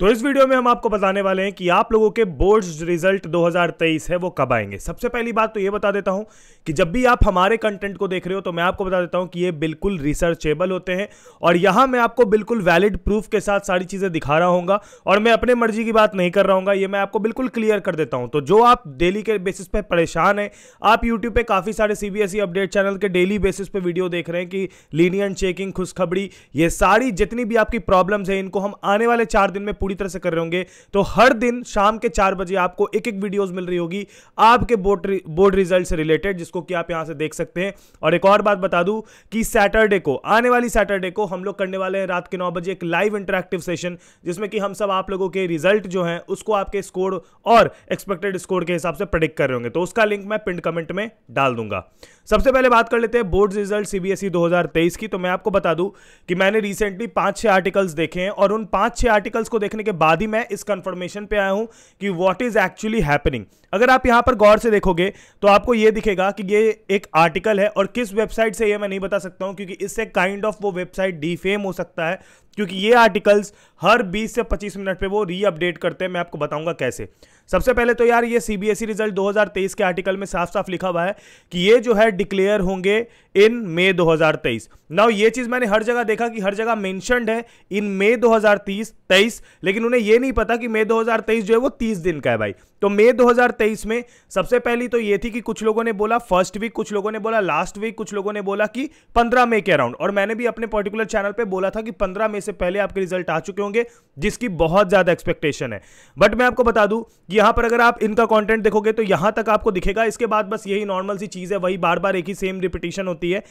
तो इस वीडियो में हम आपको बताने वाले हैं कि आप लोगों के बोर्ड रिजल्ट 2023 है वो कब आएंगे सबसे पहली बात तो ये बता देता हूं कि जब भी आप हमारे कंटेंट को देख रहे हो तो मैं आपको बता देता हूं कि ये बिल्कुल रिसर्चेबल होते हैं और यहां मैं आपको बिल्कुल वैलिड प्रूफ के साथ सारी चीज़ें दिखा रहा हूँ और मैं अपने मर्जी की बात नहीं कर रहा हूँ ये मैं आपको बिल्कुल क्लियर कर देता हूँ तो जो आप डेली के बेसिस पर परेशान है आप यूट्यूब पर काफ़ी सारे सी अपडेट चैनल के डेली बेसिस पर वीडियो देख रहे हैं कि लीनियन चेकिंग खुशखबरी ये सारी जितनी भी आपकी प्रॉब्लम है इनको हम आने वाले चार दिन में पूरी तरह से कर रहे होंगे तो हर दिन शाम के चार बजे आपको एक एक वीडियोस मिल रही होगी आपके बोर्ड बोर्ड रिजल्ट से रिलेटेड जिसको कि आप यहां से देख सकते हैं और एक और बात बता दू कि सैटरडे को आने वाली सैटरडे को हम लोग करने वाले हैं रात के नौ बजे एक लाइव इंटरेक्टिव सेशन जिसमें कि हम सब आप लोगों के रिजल्ट जो है उसको आपके स्कोर और एक्सपेक्टेड स्कोर के हिसाब से प्रडिक्ट कर रहे होंगे तो उसका लिंक मैं पिंड कमेंट में डाल दूंगा सबसे पहले बात कर लेते हैं बोर्ड रिजल्ट सीबीएसई 2023 की तो मैं आपको बता दूं कि मैंने रिसेंटली पांच छह आर्टिकल्स देखे हैं और उन पांच छह आर्टिकल्स को देखने देखने के बाद ही मैं इस कंफर्मेशन पे आया हूं कि व्हाट इज एक्चुअली हैपनिंग अगर आप यहां पर गौर से देखोगे तो आपको यह दिखेगा कि ये एक आर्टिकल है और किस वेबसाइट से यह मैं नहीं बता सकता हूं क्योंकि इससे काइंड ऑफ वो वेबसाइट डिफेम हो सकता है क्योंकि ये आर्टिकल्स हर 20 से 25 मिनट पे वो अपडेट करते हैं मैं आपको बताऊंगा कैसे सबसे पहले तो यार ये सीबीएसई रिजल्ट 2023 के आर्टिकल में साफ साफ लिखा हुआ है कि ये जो है डिक्लेयर होंगे इन मे 2023 नाउ ये चीज़ मैंने हर जगह देखा कि हर जगह मेंशनड है इन मे 2023 तेईस लेकिन उन्हें ये नहीं पता कि मे 2023 जो है वो 30 दिन का है भाई तो मे 2023 2023 में सबसे पहली तो ये थी कि कुछ लोगों ने बोला फर्स्ट वीक कुछ लोगों ने बोला लास्ट वीक कुछ लोगों ने बोला कि 15 मई के अराउंड और मैंने भी अपने पर्टिकुलर चैनल पे बोला था कि 15 मई से पहले आपके रिजल्ट आ चुके होंगे जिसकी बहुत ज़्यादा एक्सपेक्टेशन है बट मैं आपको बता दूं कि यहां पर अगर आप इनका कॉन्टेंट देखोगे तो यहां तक आपको दिखेगा इसके बाद बस यही नॉर्मल सी चीज़ है वही बार बार एक ही सेम रिपीटिशन होती है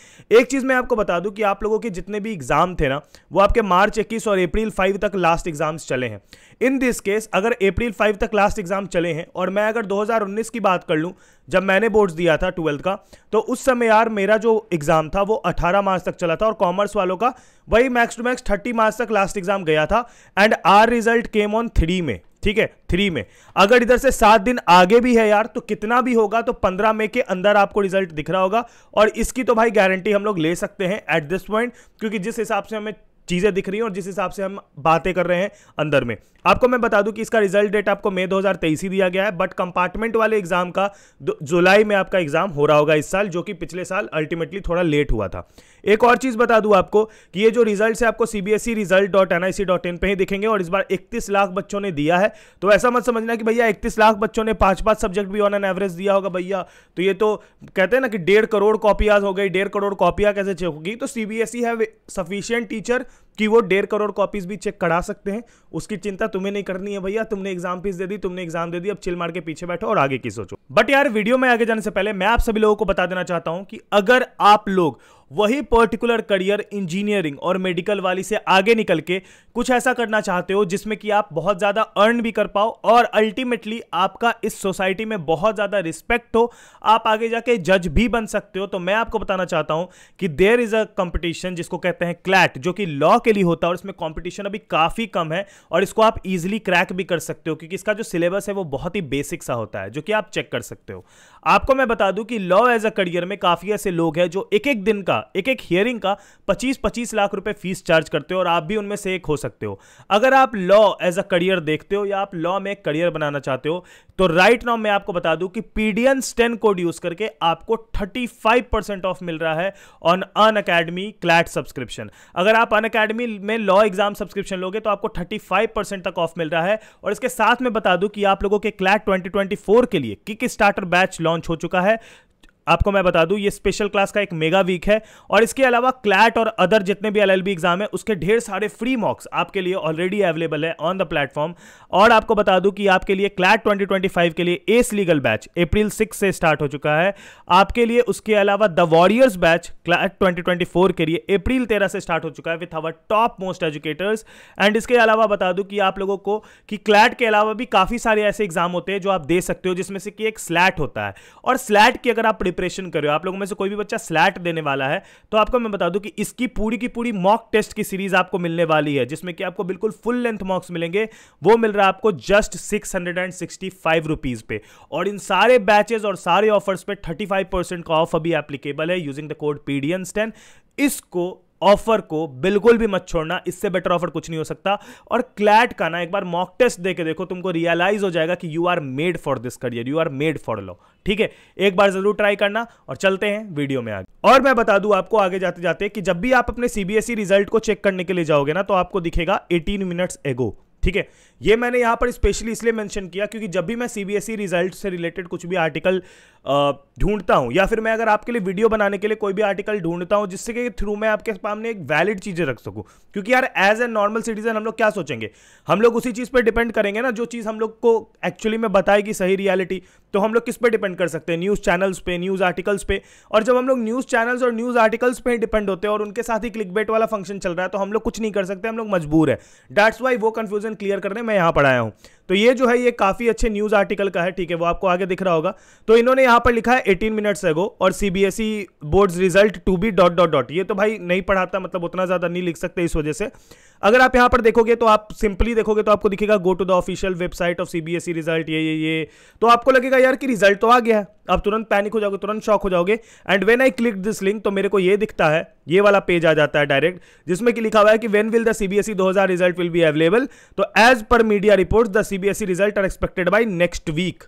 एक चीज़ मैं आपको बता दूँ कि आप लोगों के जितने भी एग्जाम थे ना वो आपके मार्च इक्कीस और अप्रैल फाइव तक लास्ट एग्जाम्स चले हैं इन दिस केस अगर अप्रैल फाइव तक लास्ट एग्जाम चले हैं और मैं अगर 2019 की बात कर लूँ जब मैंने बोर्ड्स दिया था ट्वेल्थ का तो उस समय यार मेरा जो एग्ज़ाम था वो 18 मार्च तक चला था और कॉमर्स वालों का वही मैक्स टू मैक्स 30 मार्च तक लास्ट एग्ज़ाम गया था and are result came on three में ठीक है थ्री में अगर इधर से सात दिन आगे भी है यार तो कितना भी होगा तो पंद्रह मई के अंदर आपको रिजल्ट दिख रहा होगा और इसकी तो भाई गारंटी हम लोग ले सकते हैं एट दिस पॉइंट क्योंकि जिस हिसाब से हमें चीज़ें दिख रही हैं और जिस हिसाब से हम बातें कर रहे हैं अंदर में आपको मैं बता दूं कि इसका रिजल्ट डेट आपको मई 2023 ही दिया गया है बट कंपार्टमेंट वाले एग्जाम का जुलाई में आपका एग्जाम हो रहा होगा इस साल जो कि पिछले साल अल्टीमेटली थोड़ा लेट हुआ था एक और चीज बता दूं आपको कि ये जो e रिजल्ट है आपको CBSE result dot NIC dot in पर ही दिखेंगे और इस बार इकतीस लाख बच्चों ने दिया है तो ऐसा मत समझना कि भैया इकतीस लाख बच्चों ने पांच पांच सब्जेक्ट भी ऑन एन एवरेज दिया होगा भैया तो ये तो कहते हैं ना कि डेढ़ करोड़ कॉपियाज हो गई डेढ़ करोड़ कॉपियां कैसे होगी तो सीबीएसई है सफिशियंट टीचर कि वो डेढ़ करोड़ कॉपीज भी चेक करा सकते हैं उसकी चिंता तुम्हें नहीं करनी है भैया तुमने एग्जाम फीस दे दी तुमने एग्जाम दे दी अब चिल मार के पीछे बैठो और आगे की सोचो बट यार वीडियो में आगे जाने से पहले मैं आप सभी लोगों को बता देना चाहता हूं कि अगर आप लोग वही पर्टिकुलर करियर इंजीनियरिंग और मेडिकल वाली से आगे निकल के कुछ ऐसा करना चाहते हो जिसमें कि आप बहुत ज़्यादा अर्न भी कर पाओ और अल्टीमेटली आपका इस सोसाइटी में बहुत ज़्यादा रिस्पेक्ट हो आप आगे जाके जज भी बन सकते हो तो मैं आपको बताना चाहता हूं कि देर इज़ अ कंपटीशन जिसको कहते हैं क्लैट जो कि लॉ के के लिए होता है और इसमें कॉम्पिटिशन अभी काफ़ी कम है और इसको आप इजिली क्रैक भी कर सकते हो क्योंकि इसका जो सिलेबस है वो बहुत ही बेसिक सा होता है जो कि आप चेक कर सकते हो आपको मैं बता दूं कि लॉ एज अ करियर में काफ़ी ऐसे लोग हैं जो एक एक दिन का एक एक हियरिंग का 25-25 लाख रुपए फीस चार्ज करते हो और आप भी उनमें से एक हो सकते हो अगर आप लॉ एज अ करियर देखते हो या आप लॉ में एक करियर बनाना चाहते हो तो राइट नाउ मैं आपको बता दूं कि पीडीएन स्टेन कोड यूज करके आपको थर्टी ऑफ मिल रहा है on Unacademy CLAT subscription अगर आप अन अकेडमी में लॉ एग्जाम सब्सक्रिप्शन लोगे तो आपको थर्टी तक ऑफ मिल रहा है और इसके साथ में बता दूं कि आप लोगों के क्लैट ट्वेंटी के लिए किक स्टार्टर बैच लॉन्च हो चुका है आपको मैं बता दूं ये स्पेशल क्लास का एक मेगा वीक है और इसके अलावा क्लैट और अदर जितने भी एलएलबी एग्जाम है उसके ढेर सारे फ्री मॉक्स आपके लिए ऑलरेडी अवेलेबल है ऑन द प्लेटफॉर्म और आपको बता दूं कि आपके लिए क्लैट 2025 के लिए ace legal batch April six से स्टार्ट हो चुका है आपके लिए उसके अलावा the warriors batch CLAT twenty के लिए अप्रैल तेरह से स्टार्ट हो चुका है with our top most educators and इसके अलावा बता दूं कि आप लोगों को कि क्लैट के अलावा भी काफी सारे ऐसे एग्जाम होते हैं जो आप दे सकते हो जिसमें से कि एक स्लैट होता है और स्लैट की अगर आप प्रिपरेशन कर रहे हो आप लोगों में से कोई भी बच्चा स्लैट देने वाला है तो आपको मैं बता दूं कि इसकी पूरी की पूरी मॉक टेस्ट की सीरीज आपको मिलने वाली है जिसमें कि आपको बिल्कुल फुल लेंथ मॉक्स मिलेंगे वो मिल रहा है आपको जस्ट सिक्स हंड्रेड पे और इन सारे बैचेज और सारे ऑफर्स पे थर्टी का ऑफ अभी एप्लीकेबल है using the code PDN ten इसको ऑफर को बिल्कुल भी मत छोड़ना इससे बेटर ऑफर कुछ नहीं हो सकता और क्लैट का ना एक बार मॉक टेस्ट देके देखो तुमको रियलाइज हो जाएगा कि you are made for this career you are made for law ठीक है एक बार जरूर ट्राई करना और चलते हैं वीडियो में आगे और मैं बता दूं आपको आगे जाते जाते कि जब भी आप अपने सीबीएसई रिजल्ट e को चेक करने के लिए जाओगे ना तो आपको दिखेगा एटीन मिनट्स एगो ठीक है ये मैंने यहाँ पर स्पेशली इसलिए मेंशन किया क्योंकि जब भी मैं सी ई रिजल्ट से रिलेटेड कुछ भी आर्टिकल ढूंढता हूँ या फिर मैं अगर आपके लिए वीडियो बनाने के लिए कोई भी आर्टिकल ढूंढता हूँ जिससे कि थ्रू मैं आपके सामने एक वैलिड चीज़ें रख सकूँ क्योंकि यार एज ए नॉर्मल सिटीजन हम लोग क्या सोचेंगे हम लोग उसी चीज़ पर डिपेंड करेंगे ना जो चीज़ हम लोग को एक्चुअली में बताएगी सही रियलिटी तो हम लोग किस पे डिपेंड कर सकते हैं न्यूज़ चैनल्स पे न्यूज़ आर्टिकल्स पे और जब हम लोग न्यूज़ चैनल्स और न्यूज़ आर्टिकल्स पे डिपेंड होते हैं और उनके साथ ही क्लिक बेट वाला फंक्शन चल रहा है तो हम लोग कुछ नहीं कर सकते हम लोग मजबूर है डैट्स वाई वो कन्फ्यूजन क्लियर करने मैं यहाँ पढ़ाया हूँ तो ये जो है ये काफ़ी अच्छे न्यूज़ आर्टिकल का है ठीक है वो आपको आगे दिख रहा होगा तो इन्होंने यहाँ पर लिखा है एटीन मिनट्स एगो और C B S E boards result to be dot dot dot ये तो भाई नहीं पढ़ाता मतलब उतना ज़्यादा नहीं लिख सकते इस वजह से अगर आप यहां पर देखोगे तो आप सिंपली देखोगे तो आपको दिखेगा go to the official website of CBSE result ये ये ये तो आपको लगेगा यार कि रिजल्ट तो आ गया अब तुरंत पैनिक हो जाओगे तुरंत शॉक हो जाओगे and when I click this link तो मेरे को ये दिखता है ये वाला पेज आ जाता है डायरेक्ट जिसमें कि लिखा हुआ है कि when will the CBSE 2000 result will be available तो as per media report the CBSE result are expected by next week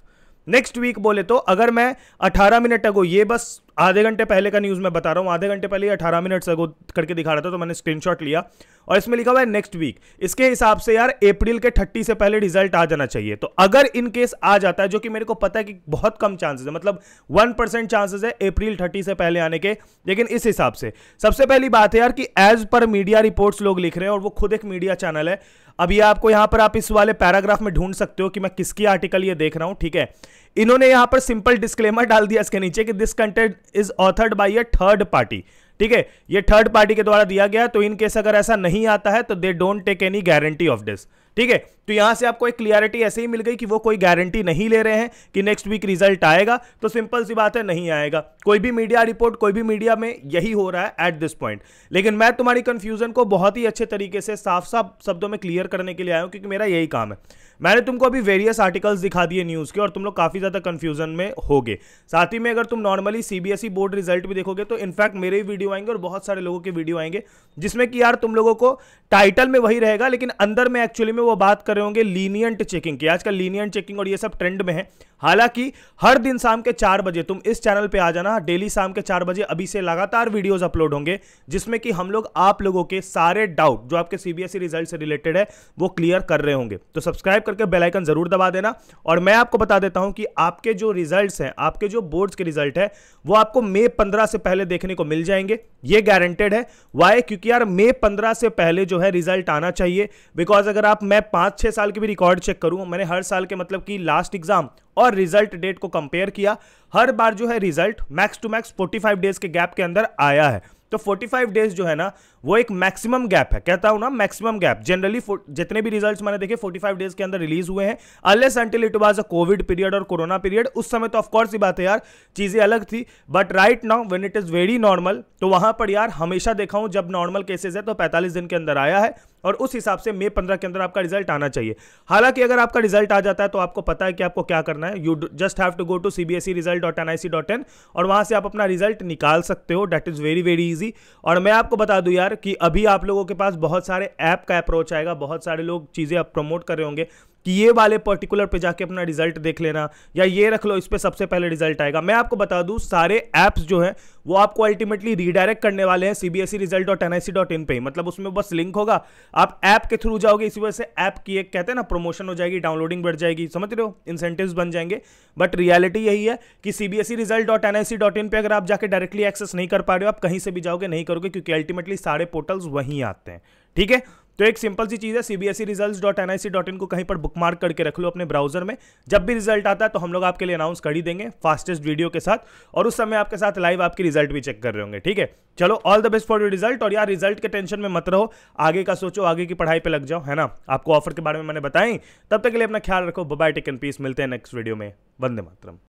next week बोले तो अगर मैं 18 मिनट अगो ये बस आधे घंटे पहले का न्यूज़ मैं बता रहा हूँ आधे घंटे पहले अठारह मिनट से करके दिखा रहा था तो मैंने स्क्रीनशॉट लिया और इसमें लिखा हुआ है नेक्स्ट वीक इसके हिसाब से यार अप्रैल के थर्टी से पहले रिजल्ट आ जाना चाहिए तो अगर इन केस आ जाता है जो कि मेरे को पता है कि बहुत कम चांसेस है मतलब वन परसेंट चांसेस है अप्रैल थर्टी से पहले आने के लेकिन इस हिसाब से सबसे पहली बात है यार कि एज पर मीडिया रिपोर्ट्स लोग लिख रहे हैं और वो खुद एक मीडिया चैनल है अभी आपको यहां पर आप इस वाले पैराग्राफ में ढूंढ सकते हो कि मैं किसकी आर्टिकल ये देख रहा हूं ठीक है इन्होंने यहां पर सिंपल डिस्क्लेमर डाल दिया इसके नीचे कि this content is authored by a third party ठीक है ये थर्ड पार्टी के द्वारा दिया गया तो इन केस अगर ऐसा नहीं आता है तो they don't take any guarantee of this ठीक है तो यहां से आपको एक क्लियरिटी ऐसे ही मिल गई कि वो कोई गारंटी नहीं ले रहे हैं कि नेक्स्ट वीक रिजल्ट आएगा तो सिंपल सी बात है नहीं आएगा कोई भी मीडिया रिपोर्ट कोई भी मीडिया में यही हो रहा है एट दिस पॉइंट लेकिन मैं तुम्हारी कंफ्यूजन को बहुत ही अच्छे तरीके से साफ साफ शब्दों में क्लियर करने के लिए आया हूं क्योंकि मेरा यही काम है मैंने तुमको अभी वेरियस आर्टिकल्स दिखा दिए न्यूज़ के और तुम लोग काफ़ी ज़्यादा कंफ्यूजन में हो साथ ही में अगर तुम नॉर्मली सीबीएसई बोर्ड रिजल्ट भी देखोगे तो इनफैक्ट मेरे ही वीडियो आएंगे और बहुत सारे लोगों के वीडियो आएंगे जिसमें कि यार तुम लोगों को टाइटल में वही रहेगा लेकिन अंदर में एक्चुअली में में वो बात कर रहे होंगे लीनियंट चेकिंग की आजकल लीनियंट चेकिंग और ये सब ट्रेंड में है हालांकि हर दिन शाम के चार बजे तुम इस चैनल पे आ जाना डेली शाम के चार बजे अभी से लगातार वीडियोस अपलोड होंगे जिसमें कि हम लोग आप लोगों के सारे डाउट जो आपके सीबीएसई रिजल्ट e से रिलेटेड है वो क्लियर कर रहे होंगे तो सब्सक्राइब करके बेलाइकन जरूर दबा देना और मैं आपको बता देता हूं कि आपके जो रिजल्ट हैं आपके जो बोर्ड्स के रिजल्ट है वो आपको मे पंद्रह से पहले देखने को मिल जाएंगे ये गारंटेड है वाई क्योंकि यार मे पंद्रह से पहले जो है रिजल्ट आना चाहिए बिकॉज अगर आप मैं पाँच छः साल के भी रिकॉर्ड चेक करूँ मैंने हर साल के मतलब कि लास्ट एग्जाम और रिजल्ट डेट को कंपेयर किया हर बार जो है result max to max 45 days के गैप के अंदर आया है तो 45 डेज जो है ना वो एक मैक्सिमम गैप है कहता हूँ ना मैक्सिमम गैप जनरली जितने भी रिजल्ट्स मैंने देखे 45 डेज के अंदर रिलीज हुए हैं as until it was a covid period और कोरोना पीरियड उस समय तो ऑफकोर्स ही बात है यार चीज़ें अलग थी but right now when it is very normal तो वहाँ पर यार हमेशा देखा हूँ जब नॉर्मल केसेज है तो पैंतालीस दिन के अंदर आया है और उस हिसाब से मे पंद्रह के अंदर आपका रिजल्ट आना चाहिए हालांकि अगर आपका रिजल्ट आ जाता है तो आपको पता है कि आपको क्या करना है you just have to go to C B S E result dot N I C dot in और वहां से आप अपना रिजल्ट निकाल सकते हो that is very very easy और मैं आपको बता दू यार कि अभी आप लोगों के पास बहुत सारे ऐप का अप्रोच आएगा बहुत सारे लोग चीज़ें आप प्रमोट कर रहे होंगे कि ये वाले पर्टिकुलर पे जाके अपना रिजल्ट देख लेना या ये रख लो इस पर सबसे पहले रिजल्ट आएगा मैं आपको बता दूं सारे ऐप्स जो हैं वो आपको अल्टीमेटली रीडायरेक्ट करने वाले हैं C B S E result dot N I C dot in पर मतलब उसमें बस लिंक होगा आप ऐप के थ्रू जाओगे इसी वजह से ऐप की एक कहते हैं ना प्रमोशन हो जाएगी डाउनलोडिंग बढ़ जाएगी समझ रहे हो इंसेंटिव्स बन जाएंगे बट रियलिटी यही है कि C B S E result dot N I C dot in पर अगर आप जाकर डायरेक्टली एक्सेस नहीं कर पा रहे हो आप कहीं से भी जाओगे नहीं करोगे क्योंकि अल्टीमेटली सारे पोर्टल्स वहीं आते हैं ठीक है तो एक सिंपल सी चीज़ है CBSE result dot N I C dot in को कहीं पर बुक मार्क करके रख लो अपने ब्राउजर में जब भी रिजल्ट आता है तो हम लोग आपके लिए अनाउंस कर ही देंगे फास्टेस्ट वीडियो के साथ और उस समय आपके साथ लाइव आपके रिजल्ट भी चेक कर रहे होंगे ठीक है चलो all the best for your result और यार रिजल्ट के टेंशन में मत रहो आगे का सोचो आगे की पढ़ाई पर लग जाओ है ना आपको ऑफर के बारे में मैंने बताई तब तक के लिए अपना ख्याल रखो बबाई टेक एन पीस मिलते हैं नेक्स्ट वीडियो में वंदे मातरम